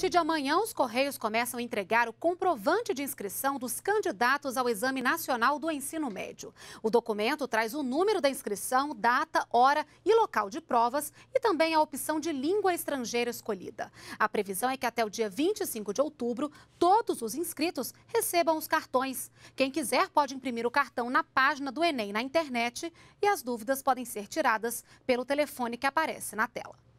partir de amanhã, os Correios começam a entregar o comprovante de inscrição dos candidatos ao Exame Nacional do Ensino Médio. O documento traz o número da inscrição, data, hora e local de provas e também a opção de língua estrangeira escolhida. A previsão é que até o dia 25 de outubro, todos os inscritos recebam os cartões. Quem quiser pode imprimir o cartão na página do Enem na internet e as dúvidas podem ser tiradas pelo telefone que aparece na tela.